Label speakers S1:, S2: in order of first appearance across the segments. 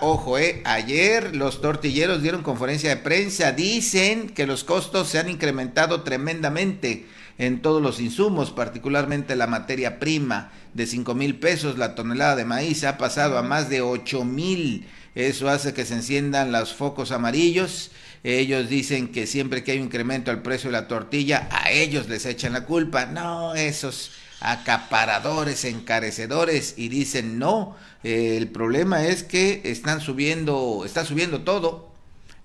S1: ojo, eh, ayer los tortilleros dieron conferencia de prensa, dicen que los costos se han incrementado tremendamente en todos los insumos, particularmente la materia prima de 5 mil pesos, la tonelada de maíz ha pasado a más de 8 mil, eso hace que se enciendan los focos amarillos ellos dicen que siempre que hay un incremento al precio de la tortilla, a ellos les echan la culpa. No, esos acaparadores, encarecedores y dicen no, eh, el problema es que están subiendo, está subiendo todo,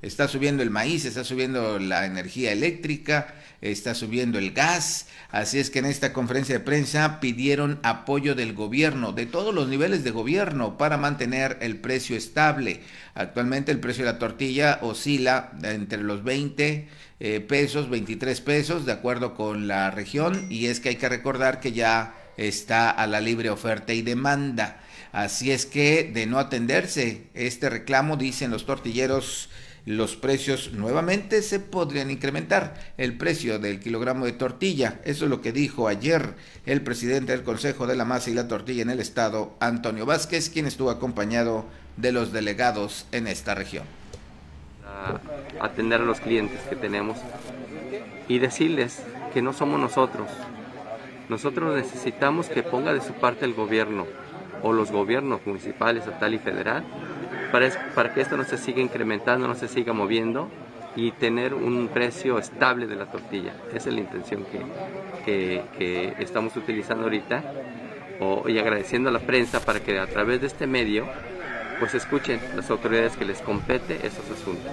S1: Está subiendo el maíz, está subiendo la energía eléctrica, está subiendo el gas. Así es que en esta conferencia de prensa pidieron apoyo del gobierno, de todos los niveles de gobierno, para mantener el precio estable. Actualmente el precio de la tortilla oscila entre los 20 eh, pesos, 23 pesos, de acuerdo con la región. Y es que hay que recordar que ya está a la libre oferta y demanda. Así es que de no atenderse este reclamo, dicen los tortilleros, los precios nuevamente se podrían incrementar. El precio del kilogramo de tortilla, eso es lo que dijo ayer el presidente del Consejo de la Masa y la Tortilla en el Estado, Antonio Vázquez, quien estuvo acompañado
S2: de los delegados en esta región. atender a los clientes que tenemos y decirles que no somos nosotros. Nosotros necesitamos que ponga de su parte el gobierno o los gobiernos municipales, estatal y federal para, que esto no se siga incrementando, no se siga moviendo y tener un precio estable de la tortilla. Esa es la intención que, estamos utilizando ahorita o, y agradeciendo a la prensa para que a través de este medio pues escuchen las autoridades que les compete esos asuntos.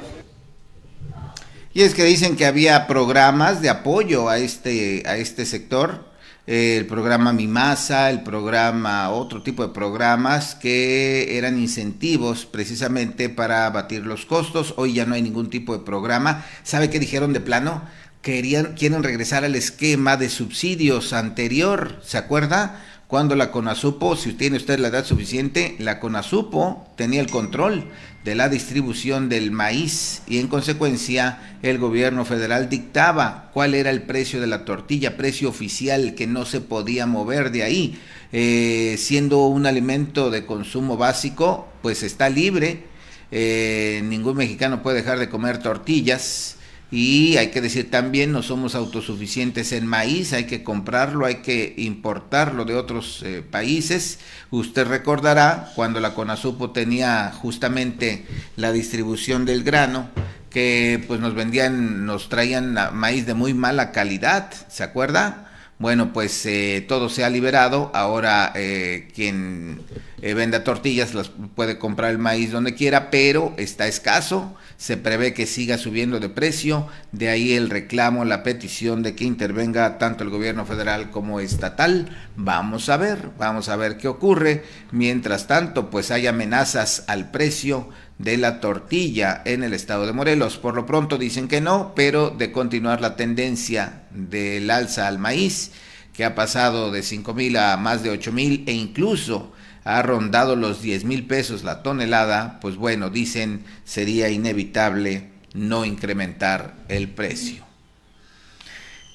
S1: Y es que dicen que había programas de apoyo a este, a este sector eh, el programa Mimasa, el programa, otro tipo de programas que eran incentivos precisamente para abatir los costos. Hoy ya no hay ningún tipo de programa. ¿Sabe qué dijeron de plano? Querían, quieren regresar al esquema de subsidios anterior, ¿se acuerda? cuando la CONASUPO, si tiene usted la edad suficiente, la CONASUPO tenía el control de la distribución del maíz y en consecuencia el gobierno federal dictaba cuál era el precio de la tortilla, precio oficial que no se podía mover de ahí. Eh, siendo un alimento de consumo básico, pues está libre. Eh, ningún mexicano puede dejar de comer tortillas y hay que decir también, no somos autosuficientes en maíz, hay que comprarlo, hay que importarlo de otros eh, países. Usted recordará cuando la CONASUPO tenía justamente la distribución del grano, que pues nos vendían, nos traían maíz de muy mala calidad, ¿se acuerda? bueno, pues eh, todo se ha liberado. Ahora eh, quien eh, venda tortillas las puede comprar el maíz donde quiera, pero está escaso. Se prevé que siga subiendo de precio. De ahí el reclamo, la petición de que intervenga tanto el gobierno federal como estatal. Vamos a ver, vamos a ver qué ocurre. Mientras tanto, pues hay amenazas al precio de la tortilla en el estado de Morelos. Por lo pronto dicen que no, pero de continuar la tendencia del alza al maíz, que ha pasado de 5 mil a más de ocho mil e incluso ha rondado los 10 mil pesos la tonelada, pues bueno, dicen sería inevitable no incrementar el precio.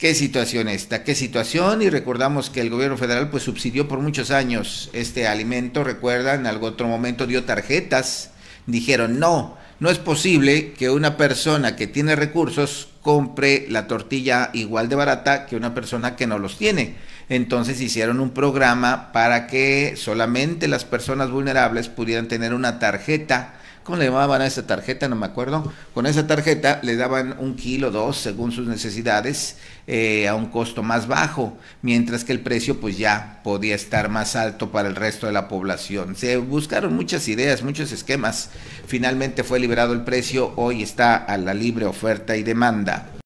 S1: ¿Qué situación esta? ¿Qué situación? Y recordamos que el gobierno federal pues subsidió por muchos años este alimento, recuerda, en algún otro momento dio tarjetas dijeron, no, no es posible que una persona que tiene recursos compre la tortilla igual de barata que una persona que no los tiene. Entonces hicieron un programa para que solamente las personas vulnerables pudieran tener una tarjeta ¿cómo le llamaban a esa tarjeta? No me acuerdo. Con esa tarjeta le daban un kilo, dos, según sus necesidades, eh, a un costo más bajo, mientras que el precio pues ya podía estar más alto para el resto de la población. Se buscaron muchas ideas, muchos esquemas. Finalmente fue liberado el precio, hoy está a la libre oferta y demanda.